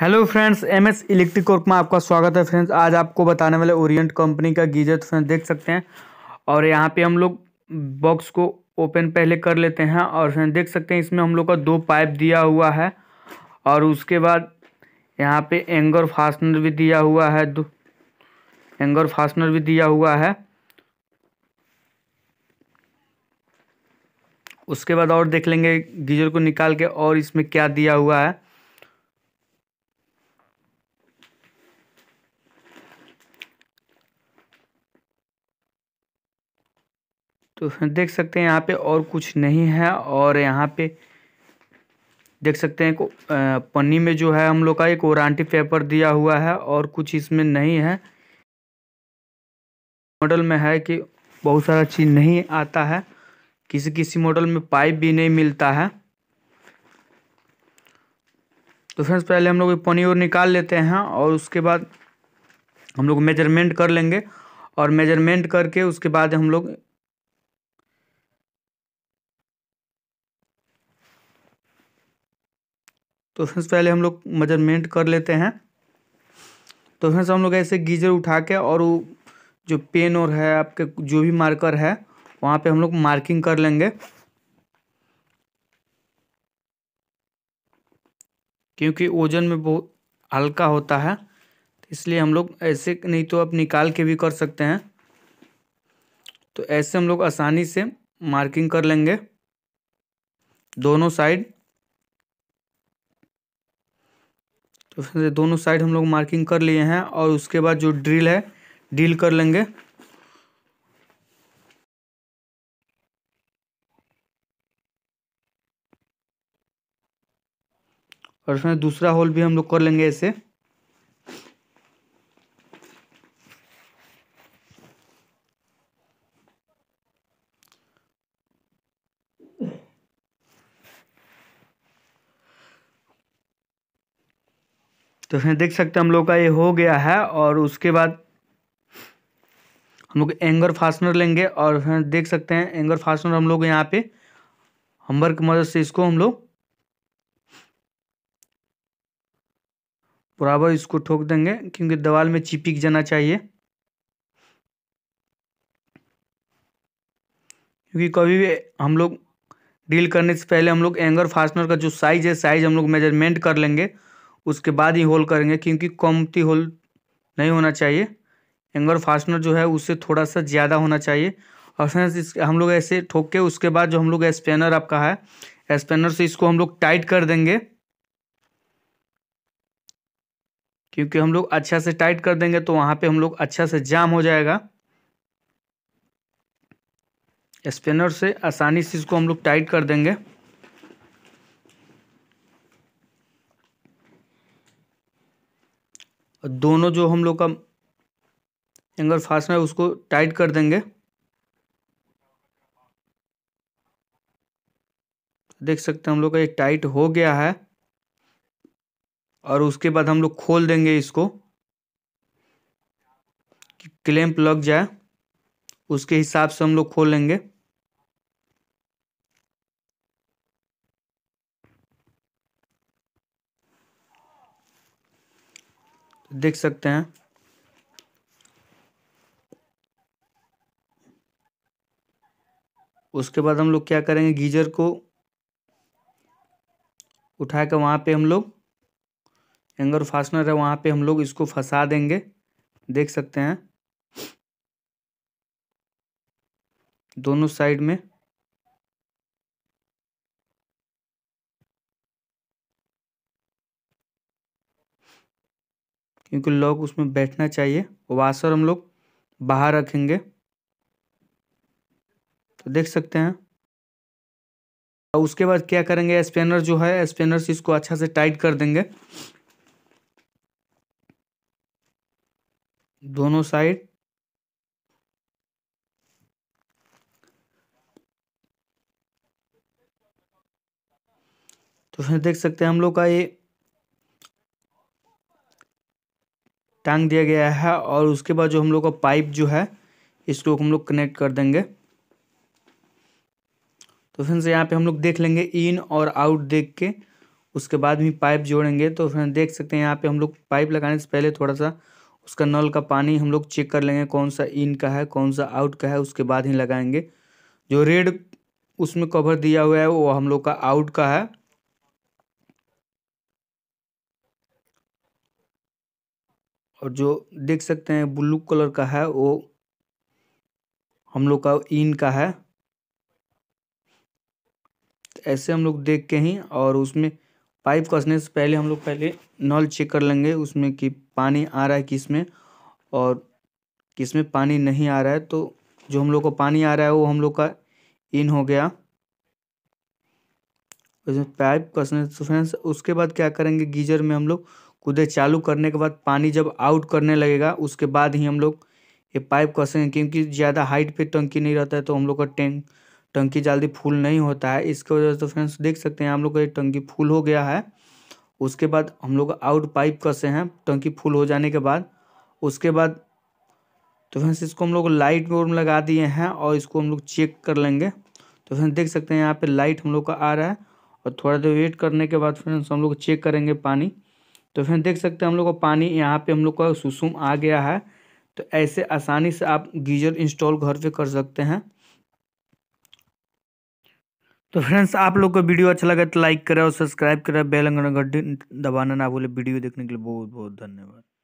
hello friends M S electric work में आपका स्वागत है फ्रेंड्स आज आपको बताने वाले ओरिएंट कंपनी का गीजर फ्रेंड्स देख सकते हैं और यहाँ पे हम लोग बॉक्स को ओपन पहले कर लेते हैं और फ्रेंड्स देख सकते हैं इसमें हम लोग का दो पाइप दिया हुआ है और उसके बाद यहाँ पे एंगर फास्टनर भी दिया हुआ है दो एंगर फास्टनर भी दिया हुआ है उसके बाद और देख लेंगे गीजर को निकाल के और इसमें क्या दिया हुआ है तो देख सकते हैं यहाँ पे और कुछ नहीं है और यहाँ पे देख सकते हैं पन्नी में जो है हम लोग का एक वारंटी पेपर दिया हुआ है और कुछ इसमें नहीं है मॉडल में है कि बहुत सारा चीज़ नहीं आता है किसी किसी मॉडल में पाइप भी नहीं मिलता है तो फ्रेंड्स पहले हम लोग पनी और निकाल लेते हैं और उसके बाद हम लोग मेजरमेंट कर लेंगे और मेजरमेंट करके उसके बाद हम लोग तो उसमें से पहले हम लोग मेजरमेंट कर लेते हैं तो उसमें से हम लोग ऐसे गीजर उठा के और वो जो पेन और है आपके जो भी मार्कर है वहाँ पे हम लोग मार्किंग कर लेंगे क्योंकि ओजन में बहुत हल्का होता है तो इसलिए हम लोग ऐसे नहीं तो आप निकाल के भी कर सकते हैं तो ऐसे हम लोग आसानी से मार्किंग कर लेंगे दोनों साइड तो फिर दोनों साइड हम लोग मार्किंग कर लिए हैं और उसके बाद जो ड्रिल है ड्रिल कर लेंगे और उसमें दूसरा होल भी हम लोग कर लेंगे ऐसे तो फिर देख सकते हैं हम लोग का ये हो गया है और उसके बाद हम लोग एंगर फास्टनर लेंगे और फिर देख सकते हैं एंगर फास्टनर हम लोग यहाँ पे हम्बर की मदद से इसको हम लोग बराबर इसको ठोक देंगे क्योंकि दवाल में चिपिक जाना चाहिए क्योंकि कभी भी हम लोग डील करने से पहले हम लोग एंगर फास्टनर का जो साइज है साइज हम लोग मेजरमेंट कर लेंगे उसके बाद ही होल करेंगे क्योंकि कमती होल नहीं होना चाहिए एंगर फास्टनर जो है उससे थोड़ा सा ज़्यादा होना चाहिए और फ्रेंड्स हम लोग ऐसे ठोक के उसके बाद जो हम लोग स्पेनर आपका है स्पेनर से इसको हम लोग टाइट कर देंगे क्योंकि हम लोग अच्छा से टाइट कर देंगे तो वहाँ पे हम लोग अच्छा से जाम हो जाएगा स्पेनर से आसानी से इसको हम लोग टाइट कर देंगे दोनों जो हम लोग का एंगल है उसको टाइट कर देंगे देख सकते हैं हम लोग का ये टाइट हो गया है और उसके बाद हम लोग खोल देंगे इसको कि क्लैम्प लग जाए उसके हिसाब से हम लोग खोल लेंगे देख सकते हैं उसके बाद हम लोग क्या करेंगे गीजर को उठा कर वहाँ पे हम लोग एंगर फास्टनर है वहाँ पे हम लोग इसको फंसा देंगे देख सकते हैं दोनों साइड में क्योंकि लॉक उसमें बैठना चाहिए वाशर हम लोग बाहर रखेंगे तो देख सकते हैं और उसके बाद क्या करेंगे स्पेनर जो है स्पेनर से इसको अच्छा से टाइट कर देंगे दोनों साइड तो फिर देख सकते हैं हम लोग का ये टांग दिया गया है और उसके बाद जो हम लोग का पाइप जो है इसको हम लोग कनेक्ट कर देंगे तो फ्रेंड्स यहाँ पे हम लोग देख लेंगे इन और आउट देख के उसके बाद भी पाइप जोड़ेंगे तो फ्रेंड देख सकते हैं यहाँ पे हम लोग पाइप लगाने से पहले थोड़ा सा उसका नल का पानी हम लोग चेक कर लेंगे कौन सा इन का है कौन सा आउट का है उसके बाद ही लगाएंगे जो रेड उसमें कवर दिया हुआ है वो हम लोग का आउट का है और जो देख सकते हैं ब्लू कलर का है वो हम लोग का इन का है तो ऐसे हम लोग देख के ही और उसमें पाइप कसने से पहले हम लोग पहले नल चेक कर लेंगे उसमें कि पानी आ रहा है किस में और किस में पानी नहीं आ रहा है तो जो हम लोग को पानी आ रहा है वो हम लोग का इन हो गया उसमें पाइप कसने से फ्रेंड्स उसके बाद क्या करेंगे गीजर में हम लोग कूदे चालू करने के बाद पानी जब आउट करने लगेगा उसके बाद ही हम लोग ये पाइप कसेंगे क्योंकि ज़्यादा हाइट पे टंकी नहीं रहता है तो हम लोग का टैंक टंकी जल्दी फुल नहीं होता है इसके वजह से तो फ्रेंड्स देख सकते हैं हम लोग का ये टंकी फुल हो गया है उसके बाद हम लोग आउट पाइप कसे हैं टंकी फुल हो जाने के बाद उसके बाद तो फ्रेंड्स इसको हम लोग लाइट वर्म लगा दिए हैं और इसको हम लोग चेक कर लेंगे तो फ्रेंड्स देख सकते हैं यहाँ पर लाइट हम लोग का आ रहा है और थोड़ा देर वेट करने के बाद फ्रेंड्स हम लोग चेक करेंगे पानी तो फिर देख सकते हैं हम लोग का पानी यहाँ पे हम लोग का सुसुम आ गया है तो ऐसे आसानी से आप गीजर इंस्टॉल घर पे कर सकते हैं तो फ्रेंड्स आप लोग को वीडियो अच्छा लगा तो लाइक करें और सब्सक्राइब करें बेल अंगन घंटी दबाना ना भूले वीडियो देखने के लिए बहुत बहुत धन्यवाद